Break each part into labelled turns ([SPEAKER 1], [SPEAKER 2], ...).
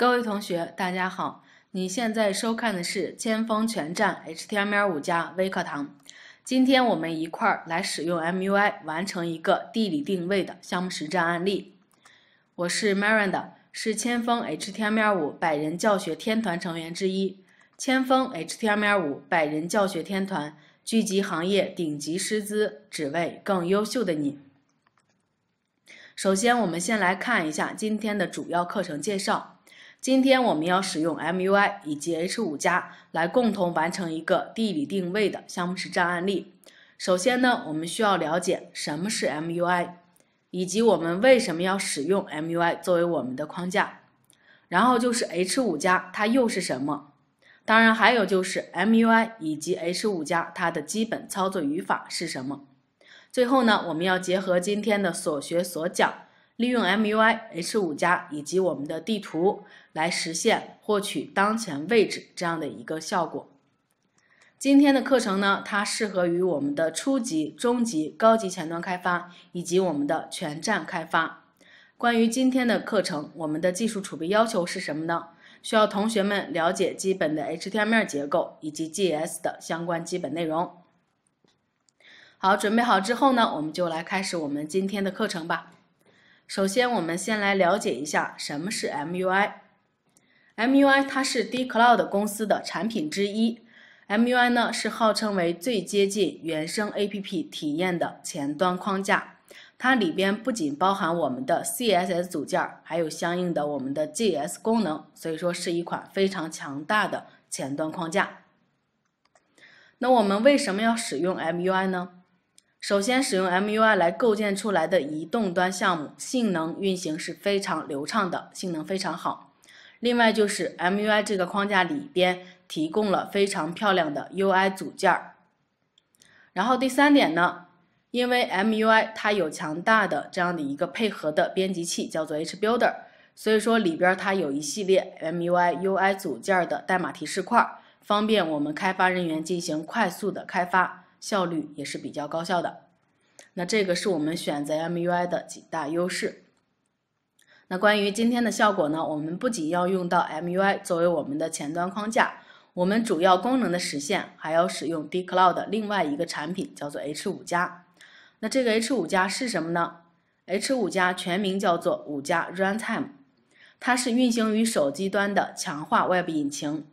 [SPEAKER 1] 各位同学，大家好！你现在收看的是千锋全站 HTML5 加微课堂。今天我们一块儿来使用 MUI 完成一个地理定位的项目实战案例。我是 m i r a n d a 是千锋 HTML5 百人教学天团成员之一。千锋 HTML5 百人教学天团聚集行业顶级师资，只为更优秀的你。首先，我们先来看一下今天的主要课程介绍。今天我们要使用 MUI 以及 H5 加来共同完成一个地理定位的项目实战案例。首先呢，我们需要了解什么是 MUI，以及我们为什么要使用 MUI 作为我们的框架。然后就是 H5 加它又是什么？当然还有就是 MUI 以及 H5 加它的基本操作语法是什么？最后呢，我们要结合今天的所学所讲。利用 MUI H5 加以及我们的地图来实现获取当前位置这样的一个效果。今天的课程呢，它适合于我们的初级、中级、高级前端开发以及我们的全站开发。关于今天的课程，我们的技术储备要求是什么呢？需要同学们了解基本的 HTML 结构以及 g s 的相关基本内容。好，准备好之后呢，我们就来开始我们今天的课程吧。首先，我们先来了解一下什么是 MUI。MUI 它是 D Cloud 公司的产品之一。MUI 呢，是号称为最接近原生 A P P 体验的前端框架。它里边不仅包含我们的 C S S 组件，还有相应的我们的 J S 功能，所以说是一款非常强大的前端框架。那我们为什么要使用 MUI 呢？首先，使用 MUI 来构建出来的移动端项目，性能运行是非常流畅的，性能非常好。另外，就是 MUI 这个框架里边提供了非常漂亮的 UI 组件儿。然后第三点呢，因为 MUI 它有强大的这样的一个配合的编辑器，叫做 HBuilder，所以说里边它有一系列 MUI UI 组件的代码提示块，方便我们开发人员进行快速的开发。效率也是比较高效的，那这个是我们选择 MUI 的几大优势。那关于今天的效果呢？我们不仅要用到 MUI 作为我们的前端框架，我们主要功能的实现还要使用 D Cloud 的另外一个产品，叫做 H5 加。那这个 H5 加是什么呢？H5 加全名叫做五加 Runtime，它是运行于手机端的强化 Web 引擎，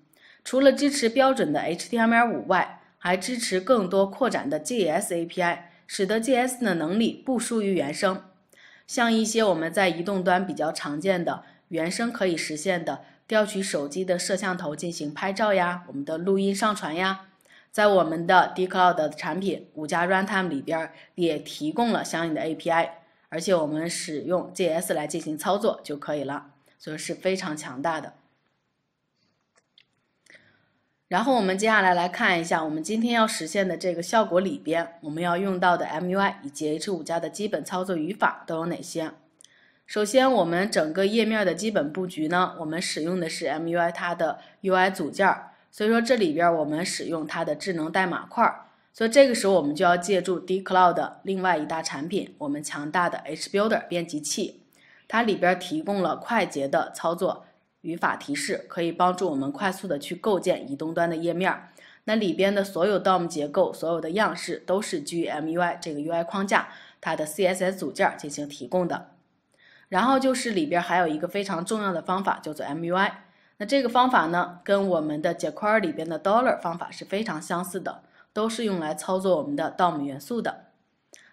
[SPEAKER 1] 除了支持标准的 HTML5 外，还支持更多扩展的 JS API，使得 JS 的能力不输于原生。像一些我们在移动端比较常见的原生可以实现的，调取手机的摄像头进行拍照呀，我们的录音上传呀，在我们的 DCloud 产品五加 Runtime 里边也提供了相应的 API，而且我们使用 JS 来进行操作就可以了，所以是非常强大的。然后我们接下来来看一下，我们今天要实现的这个效果里边，我们要用到的 MUI 以及 H 五加的基本操作语法都有哪些。首先，我们整个页面的基本布局呢，我们使用的是 MUI 它的 UI 组件，所以说这里边我们使用它的智能代码块，所以这个时候我们就要借助 D Cloud 的另外一大产品，我们强大的 H Builder 编辑器，它里边提供了快捷的操作。语法提示可以帮助我们快速的去构建移动端的页面，那里边的所有 DOM 结构、所有的样式都是基于 MUI 这个 UI 框架它的 CSS 组件进行提供的。然后就是里边还有一个非常重要的方法叫做 MUI，那这个方法呢跟我们的 jQuery 里边的 Dollar 方法是非常相似的，都是用来操作我们的 DOM 元素的。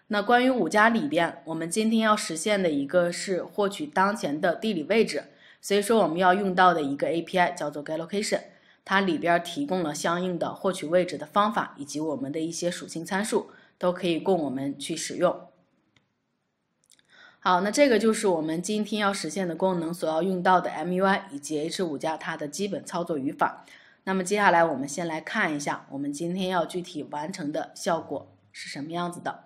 [SPEAKER 1] 那关于五加里边，我们今天要实现的一个是获取当前的地理位置。所以说，我们要用到的一个 API 叫做 g a location，它里边提供了相应的获取位置的方法，以及我们的一些属性参数，都可以供我们去使用。好，那这个就是我们今天要实现的功能所要用到的 mui 以及 h 五加它的基本操作语法。那么接下来我们先来看一下我们今天要具体完成的效果是什么样子的。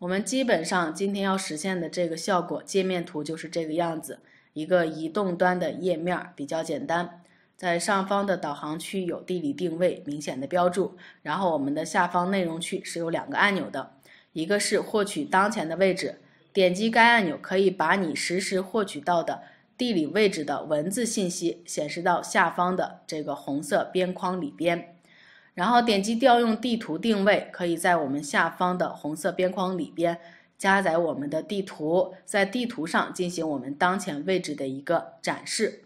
[SPEAKER 1] 我们基本上今天要实现的这个效果界面图就是这个样子。一个移动端的页面比较简单，在上方的导航区有地理定位明显的标注，然后我们的下方内容区是有两个按钮的，一个是获取当前的位置，点击该按钮可以把你实时获取到的地理位置的文字信息显示到下方的这个红色边框里边，然后点击调用地图定位，可以在我们下方的红色边框里边。加载我们的地图，在地图上进行我们当前位置的一个展示。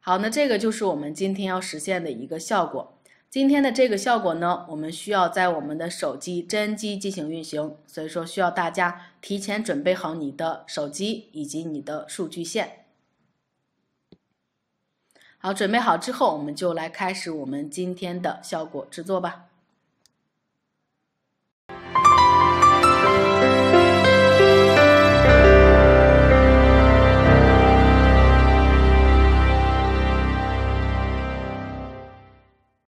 [SPEAKER 1] 好，那这个就是我们今天要实现的一个效果。今天的这个效果呢，我们需要在我们的手机真机进行运行，所以说需要大家提前准备好你的手机以及你的数据线。好，准备好之后，我们就来开始我们今天的效果制作吧。